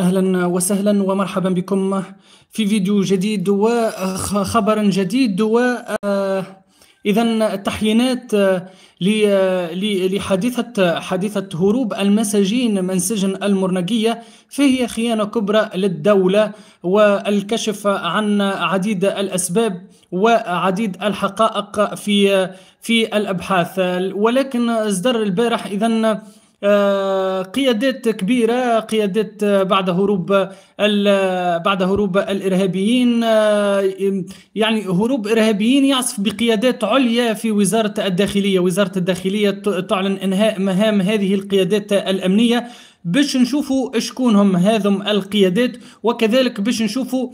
اهلا وسهلا ومرحبا بكم في فيديو جديد وخبر جديد و اذا تحيينات لحادثه حادثه هروب المساجين من سجن المرنقيه فهي خيانه كبرى للدوله والكشف عن عديد الاسباب وعديد الحقائق في في الابحاث ولكن اصدر البارح اذا آه، قيادات كبيره قيادات آه، بعد هروب بعد هروب الارهابيين آه، يعني هروب ارهابيين يعصف بقيادات عليا في وزاره الداخليه وزاره الداخليه تعلن انهاء مهام هذه القيادات الامنيه باش نشوفوا شكون هم هذم القيادات وكذلك باش نشوفوا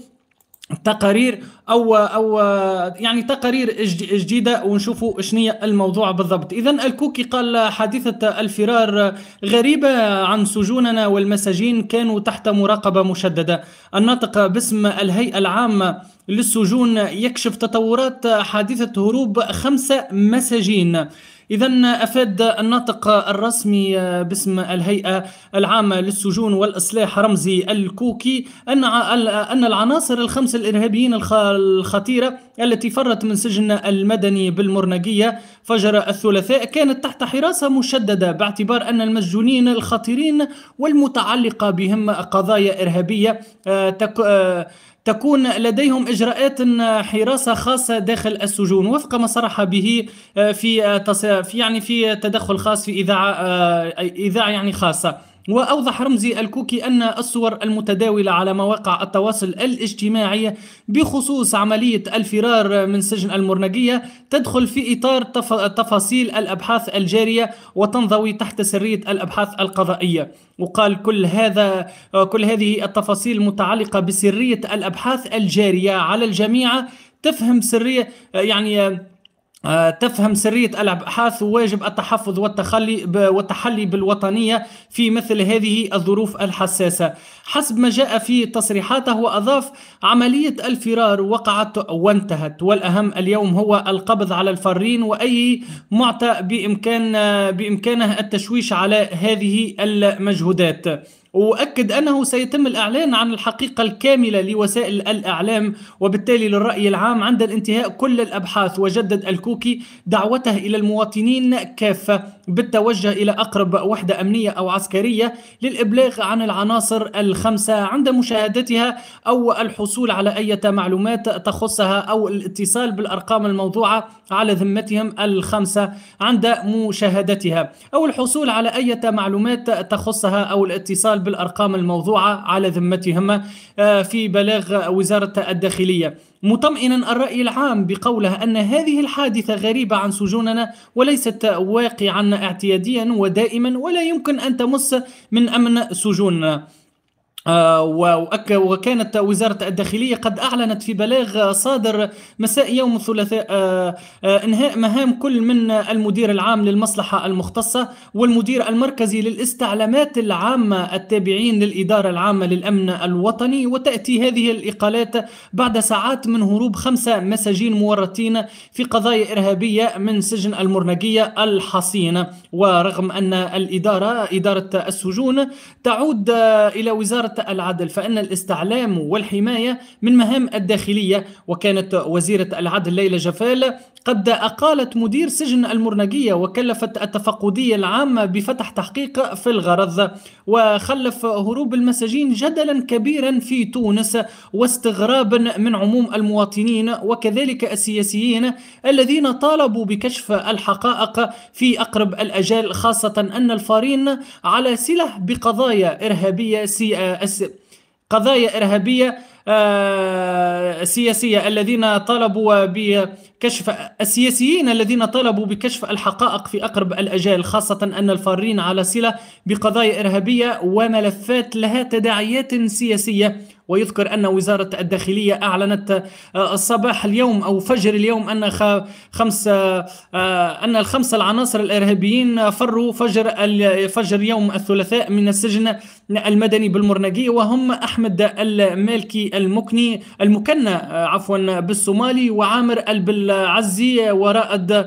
تقارير او او يعني تقارير جديده ونشوفوا شنو الموضوع بالضبط اذا الكوكي قال حادثه الفرار غريبه عن سجوننا والمساجين كانوا تحت مراقبه مشدده الناطق باسم الهيئه العامه للسجون يكشف تطورات حادثه هروب خمسه مساجين إذا أفاد الناطق الرسمي باسم الهيئة العامة للسجون والإصلاح رمزي الكوكي أن أن العناصر الخمس الإرهابيين الخطيرة التي فرت من سجن المدني بالمرنقية فجر الثلاثاء كانت تحت حراسة مشددة باعتبار أن المسجونين الخطيرين والمتعلقة بهم قضايا إرهابية آه، آه، تكون لديهم اجراءات حراسه خاصه داخل السجون وفق ما صرح به آه، آه، في يعني في تدخل خاص في اذاعه آه، اذاعه يعني خاصه وأوضح رمزي الكوكي أن الصور المتداولة على مواقع التواصل الاجتماعي بخصوص عملية الفرار من سجن المرنقية تدخل في إطار تف... تفاصيل الأبحاث الجارية وتنضوي تحت سرية الأبحاث القضائية وقال كل هذا كل هذه التفاصيل المتعلقة بسرية الأبحاث الجارية على الجميع تفهم سرية يعني آه، تفهم سرية الأبحاث وواجب التحفظ والتخلي والتحلي بالوطنية في مثل هذه الظروف الحساسة حسب ما جاء في تصريحاته وأضاف عملية الفرار وقعت وانتهت والأهم اليوم هو القبض على الفارين وأي معطى بإمكان آه، بإمكانه التشويش على هذه المجهودات وأكد أنه سيتم الإعلان عن الحقيقة الكاملة لوسائل الإعلام وبالتالي للرأي العام عند الانتهاء كل الأبحاث وجدد الكوكي دعوته إلى المواطنين كافة بالتوجه إلى أقرب وحدة أمنية أو عسكرية للإبلاغ عن العناصر الخمسة عند مشاهدتها أو الحصول على أي معلومات تخصها أو الاتصال بالأرقام الموضوعة على ذمتهم الخمسة عند مشاهدتها أو الحصول على أي معلومات تخصها أو الاتصال بالأرقام الموضوعة على ذمتهم آه، في بلاغ وزارة الداخلية مطمئنا الرأي العام بقوله أن هذه الحادثة غريبة عن سجوننا وليست واقعا اعتياديا ودائما ولا يمكن أن تمس من أمن سجوننا آه، وكانت وزارة الداخلية قد أعلنت في بلاغ صادر مساء يوم الثلاثاء آه، آه، إنهاء مهام كل من المدير العام للمصلحة المختصة والمدير المركزي للاستعلامات العامة التابعين للإدارة العامة للأمن الوطني وتأتي هذه الإقالات بعد ساعات من هروب خمسة مساجين مورطين في قضايا إرهابية من سجن المرنقية الحصين ورغم أن الإدارة إدارة السجون تعود إلى وزارة حتى العدل فإن الاستعلام والحماية من مهام الداخلية وكانت وزيرة العدل ليلى جفال قد أقالت مدير سجن المرنقية وكلفت التفقدية العامة بفتح تحقيق في الغرض وخلف هروب المساجين جدلا كبيرا في تونس واستغرابا من عموم المواطنين وكذلك السياسيين الذين طالبوا بكشف الحقائق في أقرب الأجال خاصة أن الفارين على سلة بقضايا إرهابية سياسية قضايا إرهابية آه، سياسية الذين طلبوا بكشف السياسيين الذين طلبوا بكشف الحقائق في أقرب الأجال خاصة أن الفارين على صلة بقضايا إرهابية وملفات لها تداعيات سياسية ويذكر أن وزارة الداخلية أعلنت آه، صباح اليوم أو فجر اليوم أن خمس آه، أن الخمسة العناصر الإرهابيين فروا فجر فجر يوم الثلاثاء من السجن المدني بالمرنقي وهم أحمد المالكي المكني المكنى آه، عفوا بالصومالي وعامر البلعزي ورائد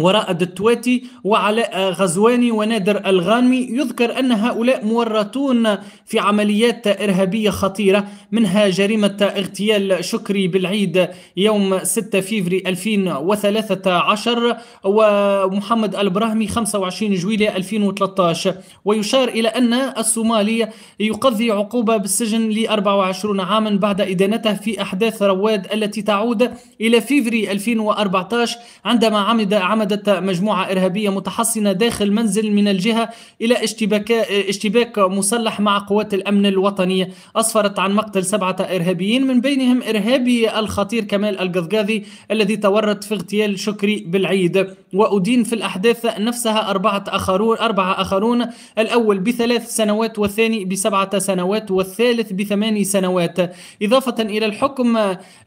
ورائد التواتي وعلاء آه، غزواني ونادر الغانمي يذكر أن هؤلاء مورطون في عمليات إرهابية خطيرة منها جريمة اغتيال شكري بالعيد يوم 6 فيفري 2013 ومحمد البراهمي 25 جويلية 2013 ويشار إلى أن الصومالي يقضي عقوبة بالسجن ل 24 عاما بعد إدانته في أحداث رواد التي تعود إلى فيفري 2014 عندما عمد عمل اعتمدت مجموعة إرهابية متحصنة داخل منزل من الجهة إلى اشتباك, اشتباك مسلح مع قوات الأمن الوطنية أسفرت عن مقتل سبعة إرهابيين من بينهم إرهابي الخطير كمال القذقاذي الذي تورط في اغتيال شكري بالعيد وأدين في الأحداث نفسها أربعة آخرون أربعة آخرون الأول بثلاث سنوات والثاني بسبعة سنوات والثالث بثماني سنوات إضافة إلى الحكم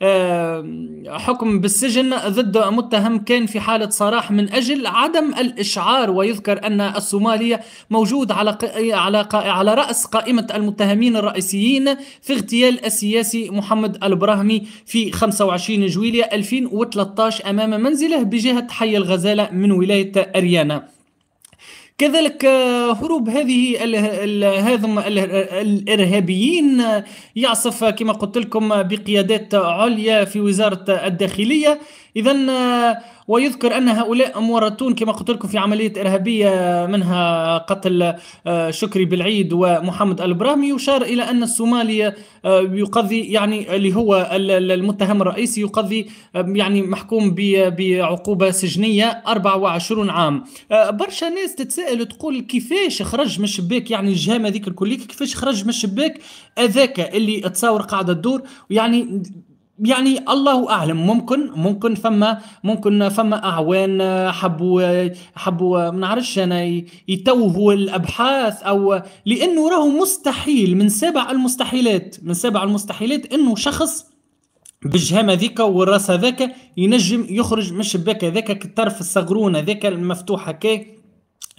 آه، حكم بالسجن ضد متهم كان في حالة صراحة السلاح من أجل عدم الإشعار ويذكر أن الصومالي موجود على على على رأس قائمة المتهمين الرئيسيين في اغتيال السياسي محمد البراهمي في 25 جويلية 2013 أمام منزله بجهة حي الغزالة من ولاية أريانا كذلك آه، هروب هذه هذم الارهابيين آه، يعصف كما قلت لكم بقيادات عليا في وزاره الداخليه اذا آه، ويذكر ان هؤلاء مورطون كما قلت لكم في عمليه ارهابيه منها قتل آه، شكري بالعيد ومحمد البراهمي يشار الى ان الصومالي آه، يقضي يعني اللي هو المتهم الرئيسي يقضي يعني محكوم بعقوبه سجنيه 24 عام برشا ناس تتساءل تقول كيفاش خرج من الشباك يعني الجهام هذيك الكليه كيفاش خرج من الشباك هذاك اللي تصاور قاعده الدور يعني يعني الله اعلم ممكن ممكن فما ممكن فما اعوان آه، حبوا آه، حبوا آه، ما نعرفش انا يتوهوا الابحاث او لانه راهو مستحيل من سبع المستحيلات من سبع المستحيلات انه شخص بالجهام هذيك والراس هذاك ينجم يخرج من الشباك هذاك الطرف الصغرون هذاك المفتوح هكا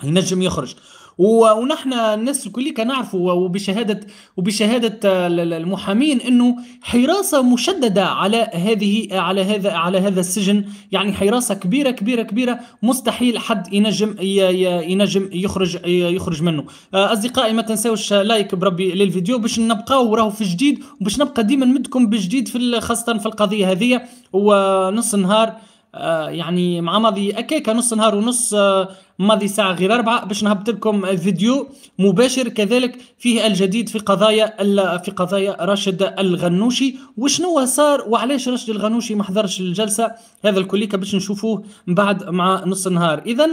ينجم يخرج ونحن الناس الكل كنعرفوا وبشهاده وبشهاده آه، المحامين انه حراسه مشدده على هذه على هذا على هذا السجن يعني حراسه كبيره كبيره كبيره مستحيل حد ينجم ينجم يخرج يخرج منه آه، اصدقائي ما تنساوش آه، لايك بربي للفيديو باش نبقاو راهو في جديد وباش نبقى ديما نمدكم بجديد في خاصه في القضيه هذه ونص نهار يعني مع ماضي اكيكا نص نهار ونص ماضي ساعة غير أربعة باش نهبط لكم فيديو مباشر كذلك فيه الجديد في قضايا في قضايا راشد الغنوشي وشنو صار وعلاش راشد الغنوشي ما حضرش الجلسة هذا الكلية باش نشوفوه بعد مع نص النهار إذا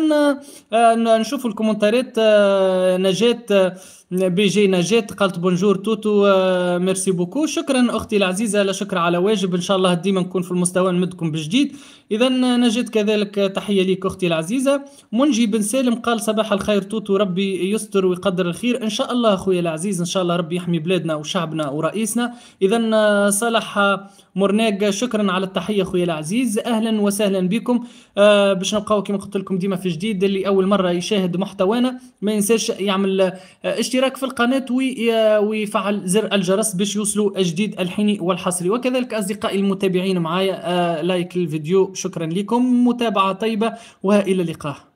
آه، نشوفوا الكومنتارات آه، نجاة آه، بي جي نجات قالت بونجور توتو آه، ميرسي بوكو شكرا اختي العزيزه لا شكر على واجب ان شاء الله ديما نكون في المستوى نمدكم بجديد اذا نجات كذلك آه، تحيه ليك اختي العزيزه منجي بن سالم قال صباح الخير توتو ربي يستر ويقدر الخير ان شاء الله اخويا العزيز ان شاء الله ربي يحمي بلادنا وشعبنا ورئيسنا اذا آه، صالح مرناق شكرا على التحيه اخويا العزيز اهلا وسهلا بكم آه، باش نبقاو كيما قلت لكم ديما في جديد اللي اول مره يشاهد محتوانا ما ينساش يعمل آه، اشتراك في القناه آه، ويفعل زر الجرس باش يوصلوا جديد الحيني والحصري وكذلك اصدقائي المتابعين معايا لايك للفيديو شكرا لكم متابعه طيبه والى اللقاء